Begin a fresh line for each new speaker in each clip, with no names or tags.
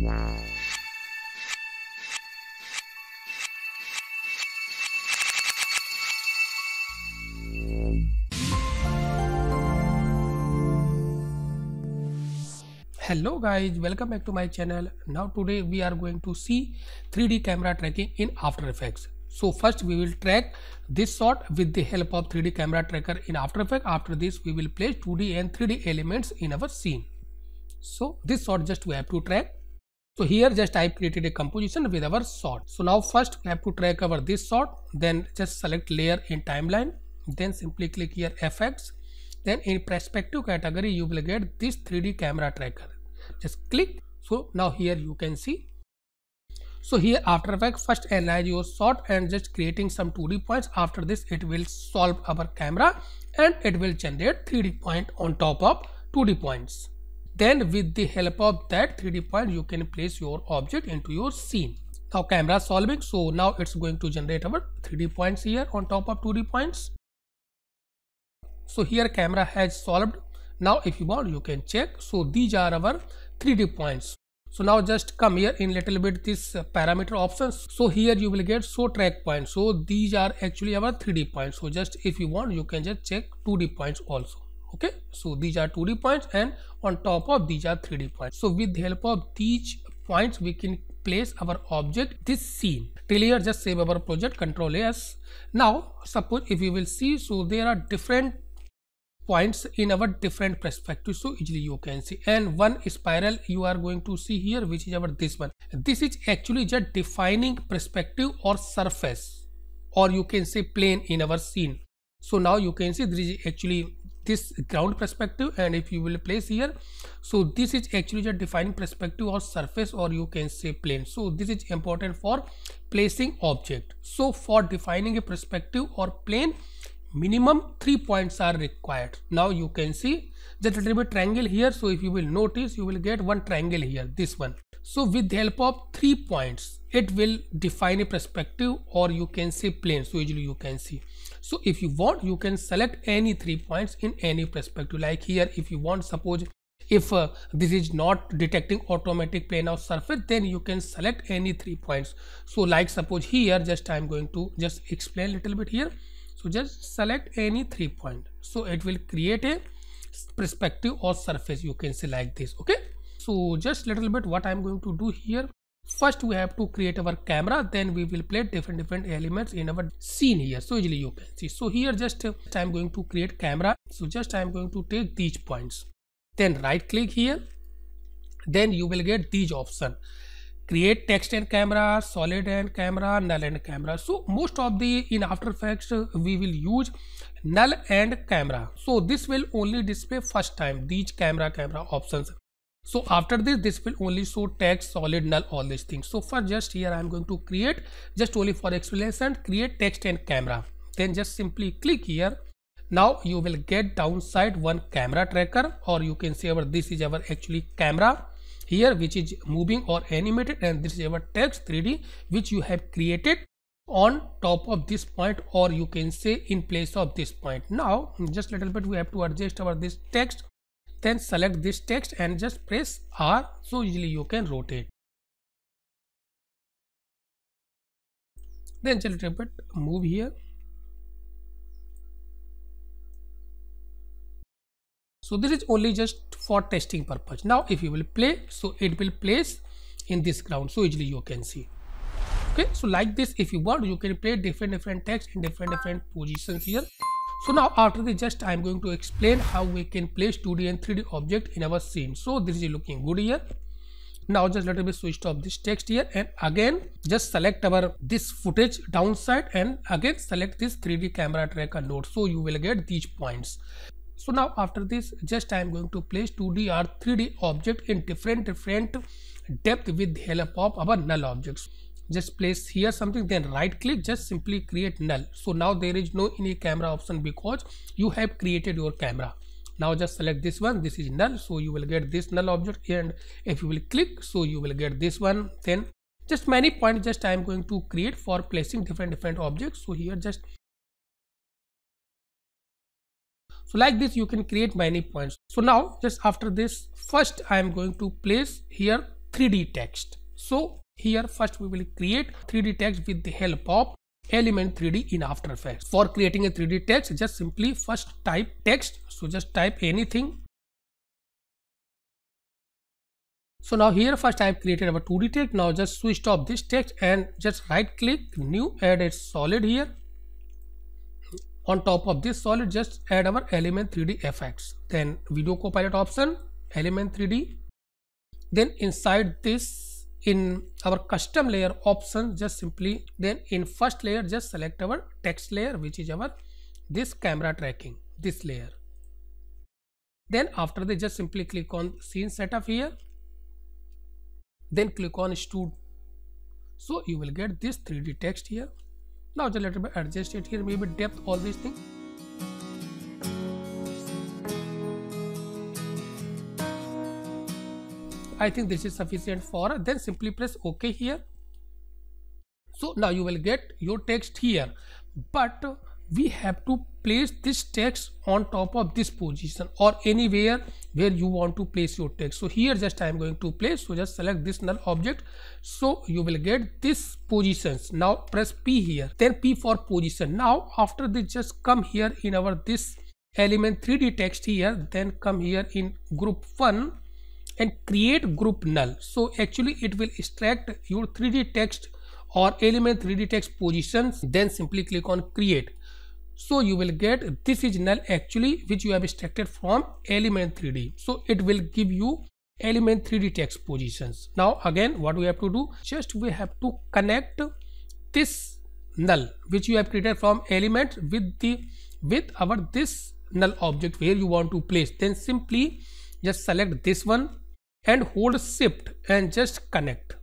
hello guys welcome back to my channel now today we are going to see 3d camera tracking in after effects so first we will track this shot with the help of 3d camera tracker in after effects after this we will place 2d and 3d elements in our scene so this shot just we have to track so here just I created a composition with our sort. So now first we have to track our this sort, then just select layer in timeline, then simply click here effects. Then in perspective category you will get this 3D camera tracker. Just click. So now here you can see. So here After effect first analyze your sort and just creating some 2D points. After this it will solve our camera and it will generate 3D point on top of 2D points. Then with the help of that 3D point, you can place your object into your scene. Now camera solving. So now it's going to generate our 3D points here on top of 2D points. So here camera has solved. Now if you want, you can check. So these are our 3D points. So now just come here in little bit this parameter options. So here you will get so track points. So these are actually our 3D points. So just if you want, you can just check 2D points also okay so these are 2d points and on top of these are 3d points so with the help of these points we can place our object this scene till here just save our project control s now suppose if you will see so there are different points in our different perspective so easily you can see and one spiral you are going to see here which is our this one this is actually just defining perspective or surface or you can say plane in our scene so now you can see this is actually this ground perspective and if you will place here so this is actually the defining perspective or surface or you can say plane so this is important for placing object so for defining a perspective or plane minimum three points are required now you can see that little bit triangle here so if you will notice you will get one triangle here this one so with the help of three points it will define a perspective or you can say plane so usually you can see so if you want you can select any three points in any perspective like here if you want suppose if uh, this is not detecting automatic plane of surface then you can select any three points so like suppose here just i'm going to just explain a little bit here so just select any three point so it will create a perspective or surface you can say like this okay so just little bit what i'm going to do here first we have to create our camera then we will play different different elements in our scene here so usually you can see so here just uh, i'm going to create camera so just i'm going to take these points then right click here then you will get these option create text and camera, solid and camera, null and camera. So most of the in After Effects we will use null and camera. So this will only display first time these camera camera options. So after this this will only show text, solid, null, all these things. So for just here I am going to create just only for explanation create text and camera. Then just simply click here. Now you will get downside one camera tracker or you can say our this is our actually camera here which is moving or animated and this is our text 3d which you have created on top of this point or you can say in place of this point now just little bit we have to adjust our this text then select this text and just press r so easily you can rotate then just little bit move here so this is only just for testing purpose now if you will play so it will place in this ground so easily you can see okay so like this if you want you can play different different text in different different positions here so now after this just i am going to explain how we can place 2d and 3d object in our scene so this is looking good here now just let me switch off this text here and again just select our this footage downside and again select this 3d camera tracker node so you will get these points so now after this just i am going to place 2d or 3d object in different different depth with the help of our null objects just place here something then right click just simply create null so now there is no any camera option because you have created your camera now just select this one this is null so you will get this null object and if you will click so you will get this one then just many points just i am going to create for placing different different objects so here just so like this you can create many points so now just after this first i am going to place here 3d text so here first we will create 3d text with the help of element 3d in after effects for creating a 3d text just simply first type text so just type anything so now here first i have created our 2d text now just switch off this text and just right click new add a solid here on top of this solid just add our element 3d effects then video copilot option element 3d then inside this in our custom layer option just simply then in first layer just select our text layer which is our this camera tracking this layer then after they just simply click on scene setup here then click on shoot so you will get this 3d text here now just a little bit adjust it here maybe depth all these things I think this is sufficient for then simply press ok here so now you will get your text here but we have to place this text on top of this position or anywhere where you want to place your text. So, here just I am going to place. So, just select this null object. So, you will get this positions. Now, press P here then P for position. Now, after this just come here in our this element 3D text here then come here in group 1 and create group null. So, actually it will extract your 3D text or element 3d text positions then simply click on create so you will get this is null actually which you have extracted from element 3d so it will give you element 3d text positions now again what we have to do just we have to connect this null which you have created from element with the with our this null object where you want to place then simply just select this one and hold shift and just connect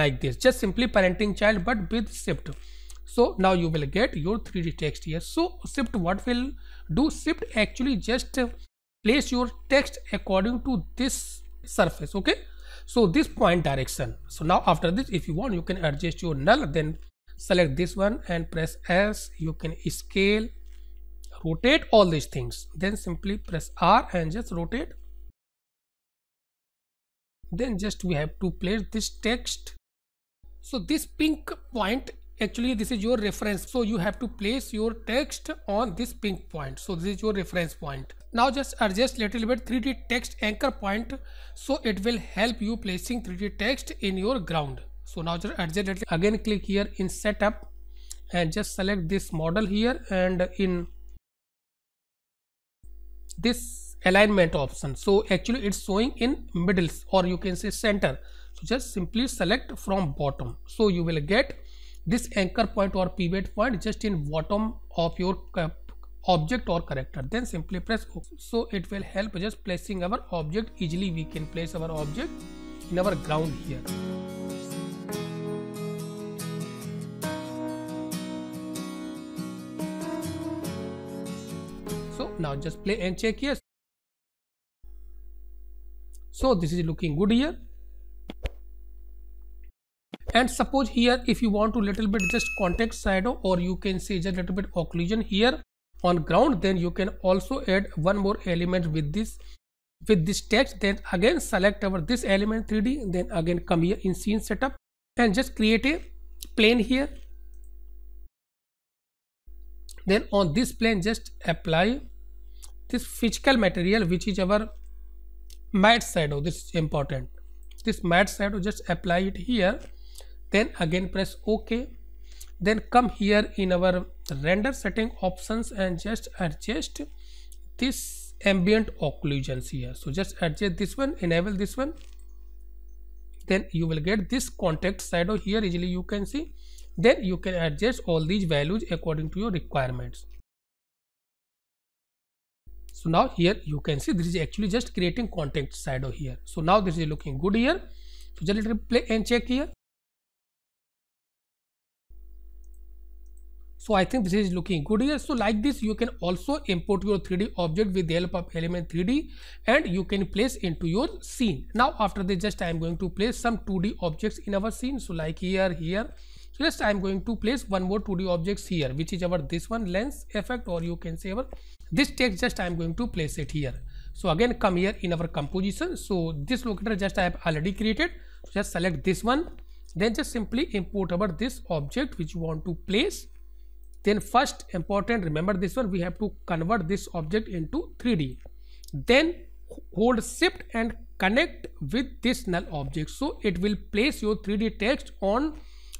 like this just simply parenting child but with shift so now you will get your 3d text here so shift what will do shift actually just place your text according to this surface okay so this point direction so now after this if you want you can adjust your null then select this one and press s you can scale rotate all these things then simply press r and just rotate then just we have to place this text so this pink point actually this is your reference so you have to place your text on this pink point so this is your reference point now just adjust little bit 3d text anchor point so it will help you placing 3d text in your ground so now just adjust it again click here in setup and just select this model here and in this alignment option so actually it's showing in middle or you can say center so just simply select from bottom so you will get this anchor point or pivot point just in bottom of your object or character then simply press O. so it will help just placing our object easily we can place our object in our ground here so now just play and check here so this is looking good here and suppose here if you want to little bit just context shadow or you can say just little bit occlusion here on ground then you can also add one more element with this with this text then again select our this element 3d then again come here in scene setup and just create a plane here then on this plane just apply this physical material which is our matte shadow this is important this matte shadow just apply it here then again press ok then come here in our render setting options and just adjust this ambient occlusions here so just adjust this one enable this one then you will get this contact shadow here easily you can see then you can adjust all these values according to your requirements so now here you can see this is actually just creating contact shadow here so now this is looking good here so just play and check here So I think this is looking good here. So like this, you can also import your 3D object with the help of element 3D and you can place into your scene. Now after this, just I am going to place some 2D objects in our scene. So like here, here. So just I am going to place one more 2D objects here, which is our this one lens effect or you can say our this text just I am going to place it here. So again come here in our composition. So this locator just I have already created. So just select this one. Then just simply import about this object which you want to place then first important remember this one we have to convert this object into 3d then hold shift and connect with this null object so it will place your 3d text on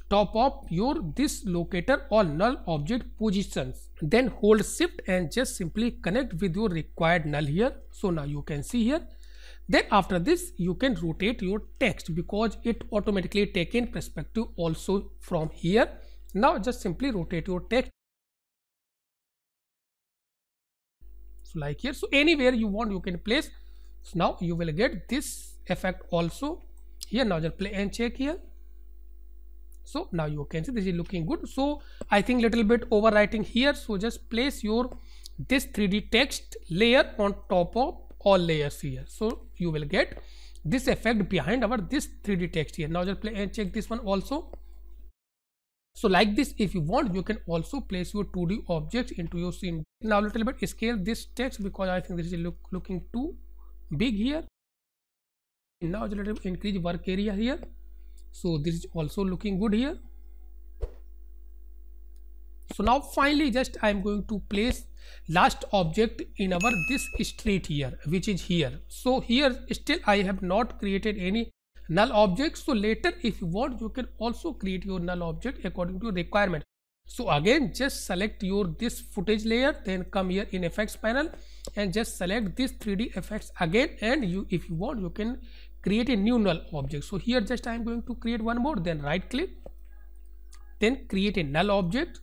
top of your this locator or null object positions then hold shift and just simply connect with your required null here so now you can see here then after this you can rotate your text because it automatically taken perspective also from here now just simply rotate your text. So like here, so anywhere you want you can place. So now you will get this effect also here. Now just play and check here. So now you can see this is looking good. So I think little bit overwriting here. So just place your this 3D text layer on top of all layers here. So you will get this effect behind our this 3D text here. Now just play and check this one also. So like this, if you want, you can also place your 2D objects into your scene. Now little bit scale this text because I think this is look, looking too big here. Now let a little increase work area here. So this is also looking good here. So now finally just I am going to place last object in our this street here which is here. So here still I have not created any null object. So later if you want you can also create your null object according to your requirement. So again just select your this footage layer then come here in effects panel and just select this 3D effects again and you if you want you can create a new null object. So here just I am going to create one more then right click then create a null object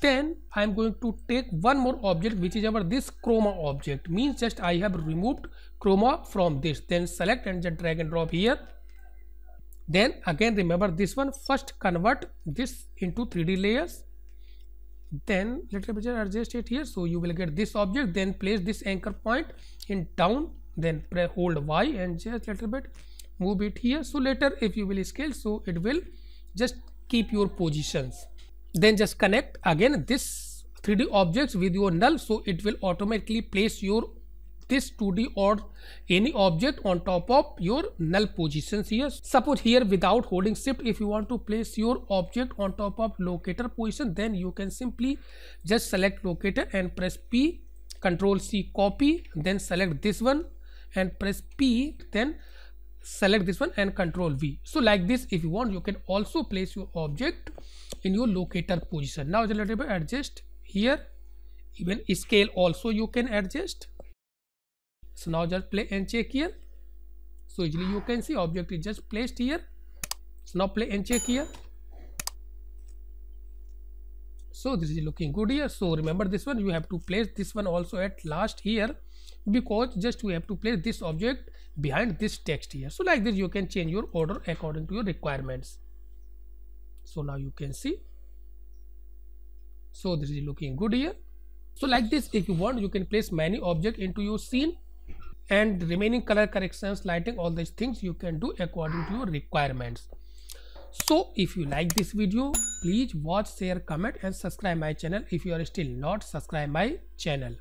then I am going to take one more object which is our this chroma object means just I have removed chroma from this then select and just drag and drop here then again remember this one first convert this into 3d layers then let me just adjust it here so you will get this object then place this anchor point in down then hold y and just little bit move it here so later if you will scale so it will just keep your positions then just connect again this 3d objects with your null so it will automatically place your this 2D or any object on top of your null positions here. Suppose here without holding shift if you want to place your object on top of locator position then you can simply just select locator and press P control C copy then select this one and press P then select this one and control V. So like this if you want you can also place your object in your locator position. Now let me adjust here even scale also you can adjust so now just play and check here so usually you can see object is just placed here so now play and check here so this is looking good here so remember this one you have to place this one also at last here because just we have to place this object behind this text here so like this you can change your order according to your requirements so now you can see so this is looking good here so like this if you want you can place many object into your scene and remaining color corrections lighting all these things you can do according to your requirements so if you like this video please watch share comment and subscribe my channel if you are still not subscribe my channel